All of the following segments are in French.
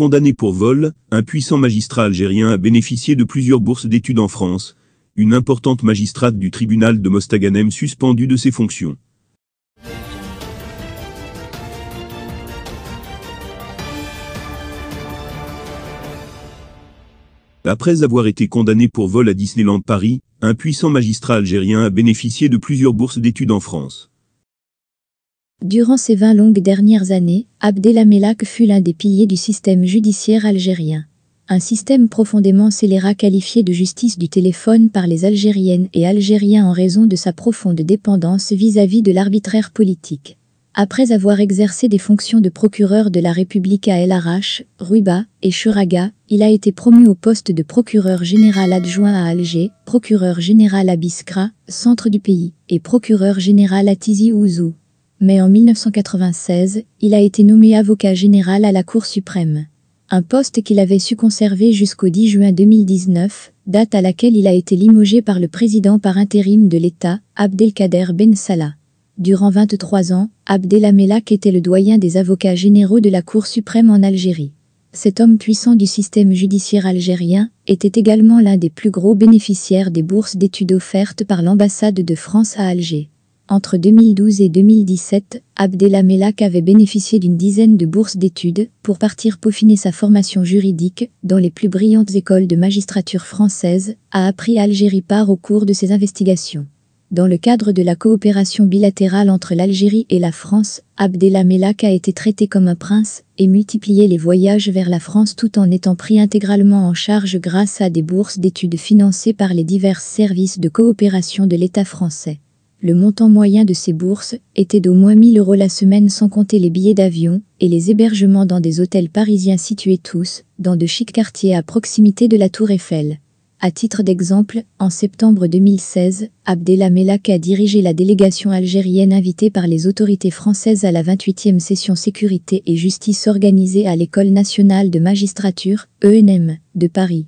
Condamné pour vol, un puissant magistrat algérien a bénéficié de plusieurs bourses d'études en France, une importante magistrate du tribunal de Mostaganem suspendue de ses fonctions. Après avoir été condamné pour vol à Disneyland Paris, un puissant magistrat algérien a bénéficié de plusieurs bourses d'études en France. Durant ces vingt longues dernières années, Abdelhamelak fut l'un des piliers du système judiciaire algérien. Un système profondément scélérat qualifié de justice du téléphone par les Algériennes et Algériens en raison de sa profonde dépendance vis-à-vis de l'arbitraire politique. Après avoir exercé des fonctions de procureur de la République à El Arash, Ruba et Churaga, il a été promu au poste de procureur général adjoint à Alger, procureur général à Biskra, centre du pays, et procureur général à Tizi Ouzou mais en 1996, il a été nommé avocat général à la Cour suprême. Un poste qu'il avait su conserver jusqu'au 10 juin 2019, date à laquelle il a été limogé par le président par intérim de l'État, Abdelkader Ben Salah. Durant 23 ans, Abdelhamelak était le doyen des avocats généraux de la Cour suprême en Algérie. Cet homme puissant du système judiciaire algérien était également l'un des plus gros bénéficiaires des bourses d'études offertes par l'ambassade de France à Alger. Entre 2012 et 2017, Abdelhamelak avait bénéficié d'une dizaine de bourses d'études pour partir peaufiner sa formation juridique dans les plus brillantes écoles de magistrature française, a appris Algérie part au cours de ses investigations. Dans le cadre de la coopération bilatérale entre l'Algérie et la France, Abdelhamelak a été traité comme un prince et multiplié les voyages vers la France tout en étant pris intégralement en charge grâce à des bourses d'études financées par les divers services de coopération de l'État français le montant moyen de ces bourses était d'au moins 1000 euros la semaine sans compter les billets d'avion et les hébergements dans des hôtels parisiens situés tous dans de chics quartiers à proximité de la Tour Eiffel. À titre d'exemple, en septembre 2016, Abdella a dirigé la délégation algérienne invitée par les autorités françaises à la 28e session Sécurité et Justice organisée à l'École nationale de magistrature, ENM, de Paris.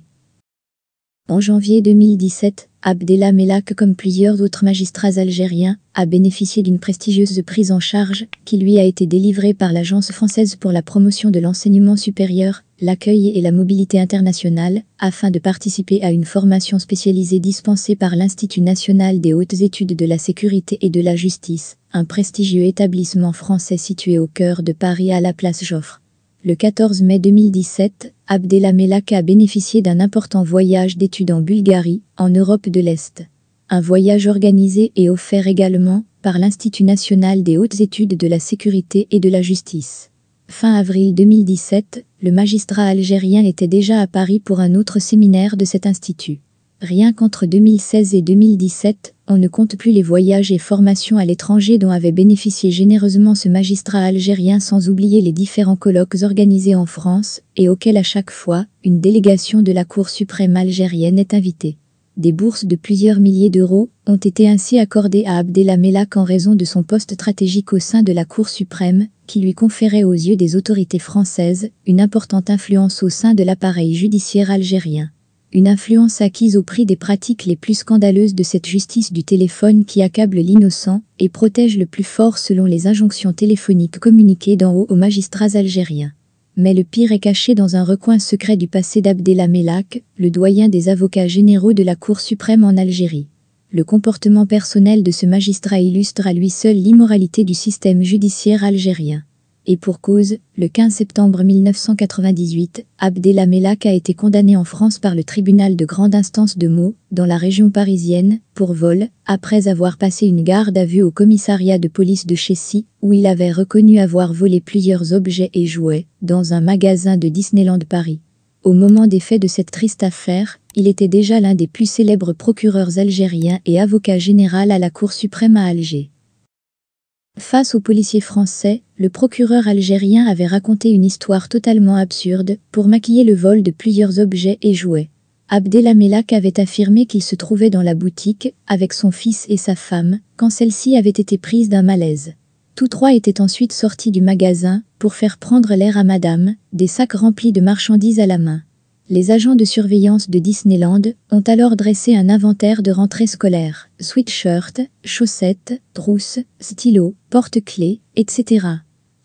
En janvier 2017, Abdella comme plusieurs autres magistrats algériens, a bénéficié d'une prestigieuse prise en charge qui lui a été délivrée par l'Agence française pour la promotion de l'enseignement supérieur, l'accueil et la mobilité internationale, afin de participer à une formation spécialisée dispensée par l'Institut national des hautes études de la sécurité et de la justice, un prestigieux établissement français situé au cœur de Paris à la place Joffre. Le 14 mai 2017, Abdelhamelak a bénéficié d'un important voyage d'études en Bulgarie, en Europe de l'Est. Un voyage organisé et offert également par l'Institut national des hautes études de la sécurité et de la justice. Fin avril 2017, le magistrat algérien était déjà à Paris pour un autre séminaire de cet institut. Rien qu'entre 2016 et 2017, on ne compte plus les voyages et formations à l'étranger dont avait bénéficié généreusement ce magistrat algérien sans oublier les différents colloques organisés en France et auxquels à chaque fois une délégation de la Cour suprême algérienne est invitée. Des bourses de plusieurs milliers d'euros ont été ainsi accordées à Abdelhamelak en raison de son poste stratégique au sein de la Cour suprême, qui lui conférait aux yeux des autorités françaises une importante influence au sein de l'appareil judiciaire algérien une influence acquise au prix des pratiques les plus scandaleuses de cette justice du téléphone qui accable l'innocent et protège le plus fort selon les injonctions téléphoniques communiquées d'en haut aux magistrats algériens. Mais le pire est caché dans un recoin secret du passé d'Abdellah Melak, le doyen des avocats généraux de la Cour suprême en Algérie. Le comportement personnel de ce magistrat illustre à lui seul l'immoralité du système judiciaire algérien. Et pour cause, le 15 septembre 1998, Abdellah a été condamné en France par le tribunal de grande instance de Meaux, dans la région parisienne, pour vol, après avoir passé une garde à vue au commissariat de police de Chessy, où il avait reconnu avoir volé plusieurs objets et jouets, dans un magasin de Disneyland Paris. Au moment des faits de cette triste affaire, il était déjà l'un des plus célèbres procureurs algériens et avocat général à la Cour suprême à Alger. Face aux policiers français, le procureur algérien avait raconté une histoire totalement absurde pour maquiller le vol de plusieurs objets et jouets. Abdelhamelak avait affirmé qu'il se trouvait dans la boutique avec son fils et sa femme quand celle-ci avait été prise d'un malaise. Tous trois étaient ensuite sortis du magasin pour faire prendre l'air à madame, des sacs remplis de marchandises à la main. Les agents de surveillance de Disneyland ont alors dressé un inventaire de rentrée scolaire, sweatshirt, chaussettes, trousses, stylos, porte-clés, etc.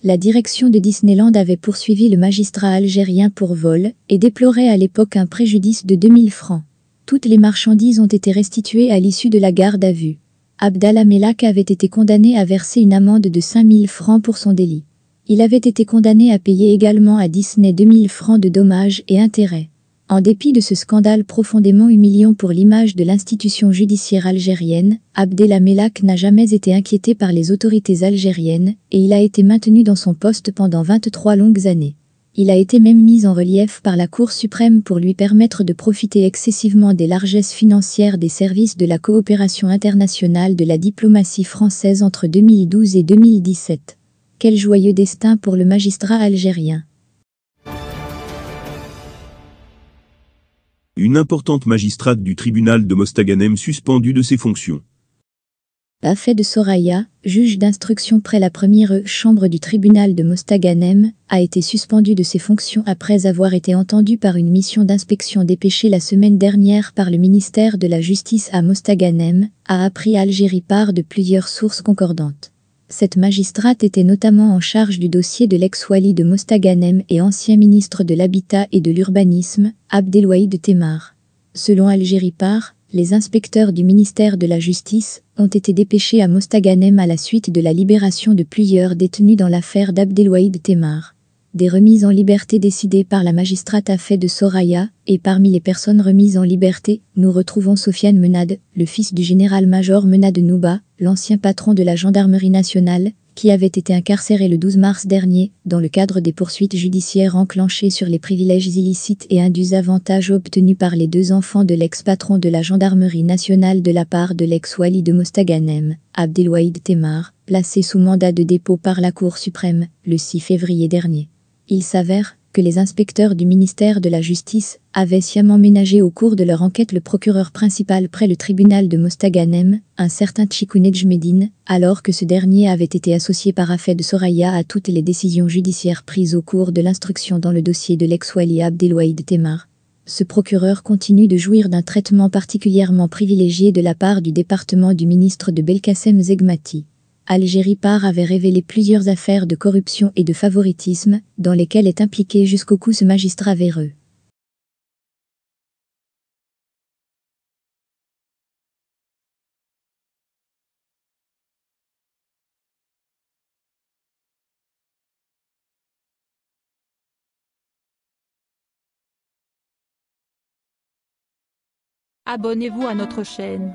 La direction de Disneyland avait poursuivi le magistrat algérien pour vol et déplorait à l'époque un préjudice de 2000 francs. Toutes les marchandises ont été restituées à l'issue de la garde à vue. Abdallah Melak avait été condamné à verser une amende de 5000 francs pour son délit il avait été condamné à payer également à Disney 2000 francs de dommages et intérêts. En dépit de ce scandale profondément humiliant pour l'image de l'institution judiciaire algérienne, Abdelhamelak n'a jamais été inquiété par les autorités algériennes et il a été maintenu dans son poste pendant 23 longues années. Il a été même mis en relief par la Cour suprême pour lui permettre de profiter excessivement des largesses financières des services de la coopération internationale de la diplomatie française entre 2012 et 2017. Quel joyeux destin pour le magistrat algérien. Une importante magistrate du tribunal de Mostaganem suspendue de ses fonctions. Bafé de Soraya, juge d'instruction près la première chambre du tribunal de Mostaganem, a été suspendu de ses fonctions après avoir été entendu par une mission d'inspection dépêchée la semaine dernière par le ministère de la Justice à Mostaganem, a appris Algérie par de plusieurs sources concordantes. Cette magistrate était notamment en charge du dossier de l'ex-wali de Mostaganem et ancien ministre de l'Habitat et de l'Urbanisme, Abdelwahid Temar. Selon Algérie Par, les inspecteurs du ministère de la Justice ont été dépêchés à Mostaganem à la suite de la libération de plusieurs détenus dans l'affaire d'Abdelwahid Temar des remises en liberté décidées par la magistrate à fait de Soraya, et parmi les personnes remises en liberté, nous retrouvons Sofiane Menade, le fils du général-major Menade Nouba, l'ancien patron de la gendarmerie nationale, qui avait été incarcéré le 12 mars dernier dans le cadre des poursuites judiciaires enclenchées sur les privilèges illicites et induits avantages obtenus par les deux enfants de l'ex-patron de la gendarmerie nationale de la part de l'ex-wali de Mostaganem, Abdelwahid Temar, placé sous mandat de dépôt par la Cour suprême le 6 février dernier. Il s'avère que les inspecteurs du ministère de la Justice avaient sciemment ménagé au cours de leur enquête le procureur principal près le tribunal de Mostaganem, un certain Tchikunej Medine, alors que ce dernier avait été associé par affaire de Soraya à toutes les décisions judiciaires prises au cours de l'instruction dans le dossier de l'ex-Wali Abdelwaïd Temar. Ce procureur continue de jouir d'un traitement particulièrement privilégié de la part du département du ministre de Belkacem Zegmati. Algérie Par avait révélé plusieurs affaires de corruption et de favoritisme, dans lesquelles est impliqué jusqu'au coup ce magistrat véreux. Abonnez-vous à notre chaîne.